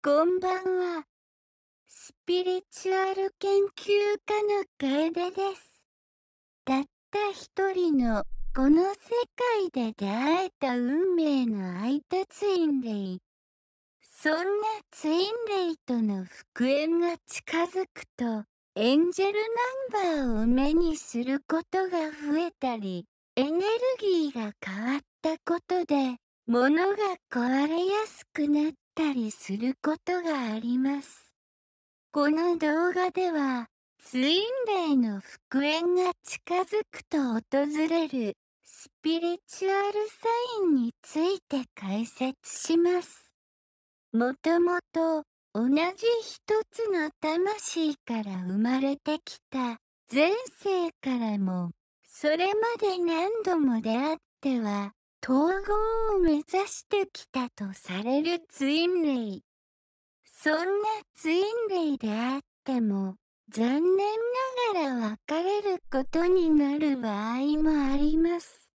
こんばんは。スピリチュアル研究家の楓です。たった一人のこの世界で出会えた運命の空いたツインレイ。そんなツインレイとの復縁が近づくと、エンジェルナンバーを目にすることが増えたり、エネルギーが変わったことで、物が壊れやすくなったりすることがあります。この動画では、ツインレイの復縁が近づくと訪れるスピリチュアルサインについて解説します。もともと同じ一つの魂から生まれてきた前世からもそれまで何度も出会っては統合を目指してきたとされるツインレイ。そんなツインレイであっても、残念ながら別れることになる場合もあります。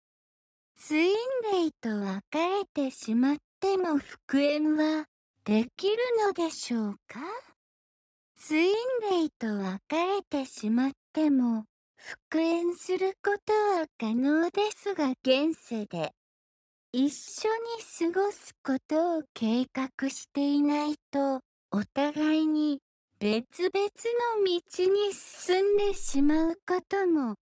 ツインレイと別れてしまっても復縁はできるのでしょうかツインレイと別れてしまっても復縁することは可能ですが現世で一緒に過ごすことを計画していないと、お互いに別々の道に進んでしまうことも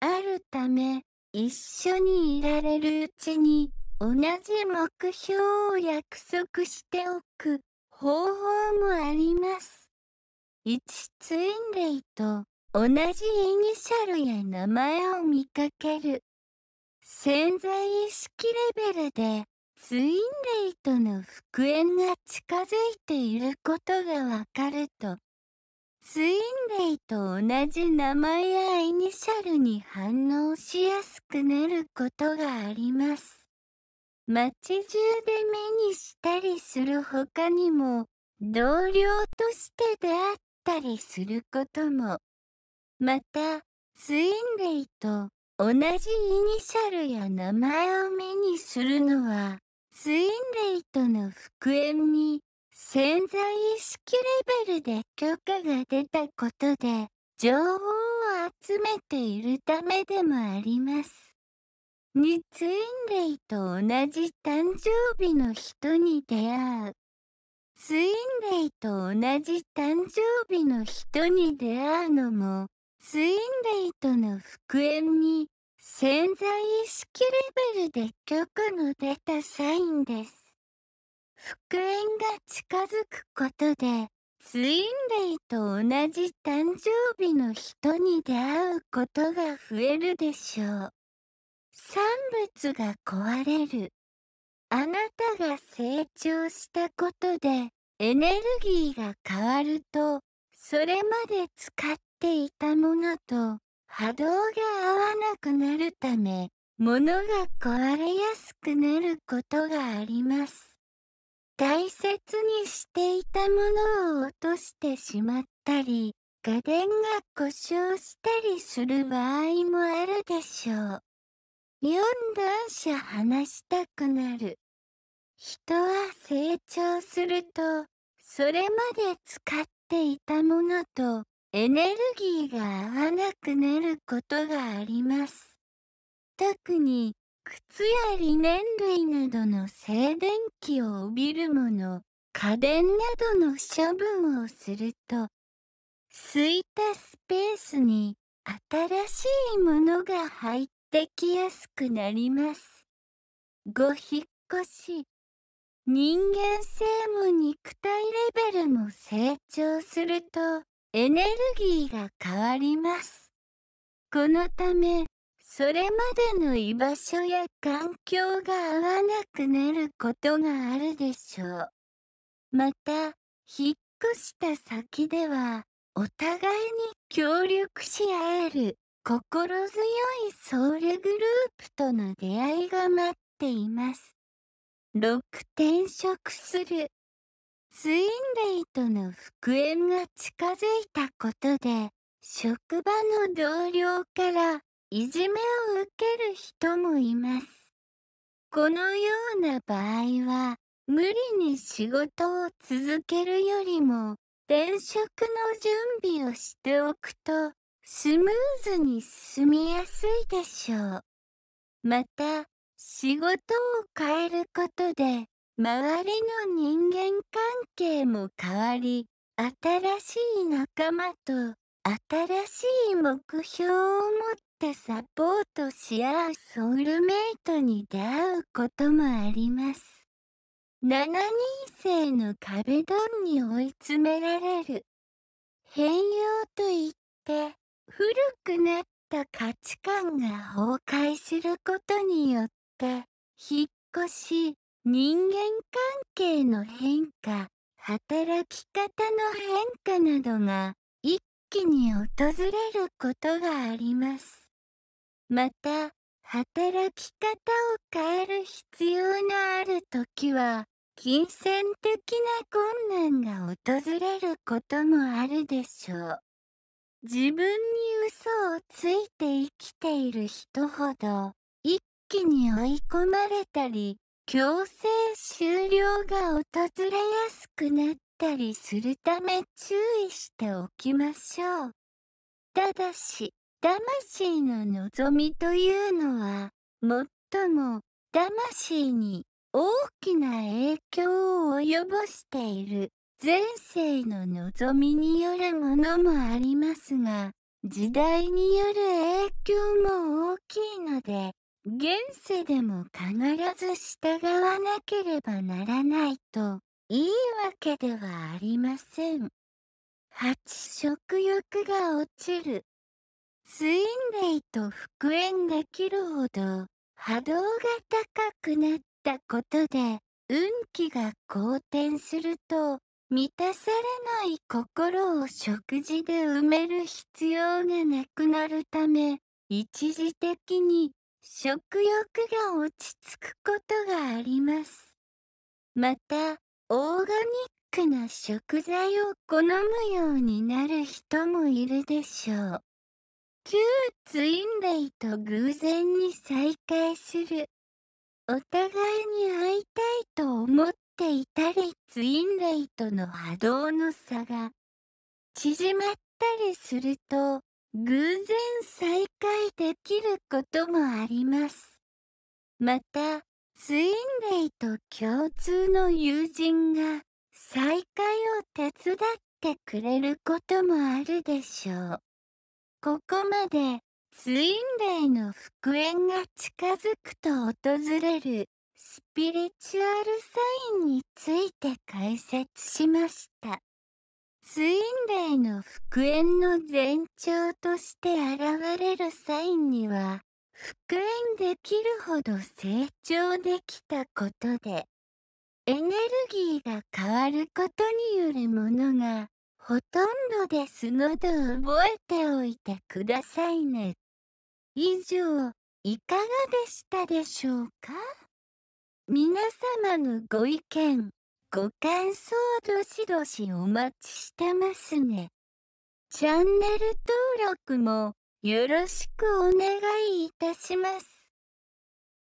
あるため、一緒にいられるうちに同じ目標を約束しておく方法もあります。1ツインレイと同じイニシャルや名前を見かける。潜在意識レベルでツインレイとの復縁が近づいていることがわかるとツインレイと同じ名前やイニシャルに反応しやすくなることがあります。街中で目にしたりする他にも、同僚として出会ったりすることも。また、ツインレイと同じイニシャルや名前を目にするのは、ツインレイとの復縁に潜在意識レベルで許可が出たことで、情報を集めているためでもあります。にツインレイと同じ誕生日の人に出会う。ツインレイと同じ誕生日の人に出会うのも、ツインレイとの復縁に潜在意識レベルで許可の出たサインです。復縁が近づくことで、ツインレイと同じ誕生日の人に出会うことが増えるでしょう。産物が壊れる。あなたが成長したことでエネルギーが変わると、それまで使っっていたものと波動が合わなくなるため、物が壊れやすくなることがあります。大切にしていたものを落としてしまったり、家電が故障したりする場合もあるでしょう。4段者話したくなる。人は成長すると、それまで使っていたものとエネルギーが合わなくなることがあります。特に靴やリネン類などの静電気を帯びるもの、家電などの処分をすると、空いたスペースに新しいものが入ってきやすくなります。ご引越し、人間性も肉体レベルも成長すると、エネルギーが変わります。このため、それまでの居場所や環境が合わなくなることがあるでしょう。また、引っ越した先では、お互いに協力し合える心強いソウルグループとの出会いが待っています。6転職するツインレイとの復縁が近づいたことで、職場の同僚からいじめを受ける人もいます。このような場合は、無理に仕事を続けるよりも、転職の準備をしておくと、スムーズに進みやすいでしょう。また、仕事を変えることで、周りの人間関係も変わり、新しい仲間と新しい目標を持ってサポートし合うソウルメイトに出会うこともあります。7人生の壁ドンに追い詰められる。変容といって、古くなった価値観が崩壊することによって、引っ越し、人間関係の変化、働き方の変化などが一気に訪れることがあります。また、働き方を変える必要のある時は、金銭的な困難が訪れることもあるでしょう。自分に嘘をついて生きている人ほど、一気に追い込まれたり、強制終了が訪れやすくなったりするため注意しておきましょう。ただし、魂の望みというのは、最も魂に大きな影響を及ぼしている前世の望みによるものもありますが、時代による影響も大きいので、現世でも必ず従わなければならないといいわけではありません。八食欲が落ちる。スイレイと復縁できるほど波動が高くなったことで運気が好転すると満たされない心を食事で埋める必要がなくなるため一時的に食欲が落ち着くことがあります。また、オーガニックな食材を好むようになる人もいるでしょう。旧ツインレイと偶然に再会する。お互いに会いたいと思っていたりツインレイとの波動の差が縮まったりすると偶然再会できることもあります。また、ツインレイと共通の友人が再会を手伝ってくれることもあるでしょう。ここまでツインレイの復縁が近づくと訪れるスピリチュアルサインについて解説しました。ツインレイの復縁の前兆として現れるサインには、復縁できるほど成長できたことで、エネルギーが変わることによるものが、ほとんどですので覚えておいてくださいね。以上、いかがでしたでしょうか皆様のご意見、ご感想どしどしお待ちしてますね。チャンネル登録もよろしくお願いいたします。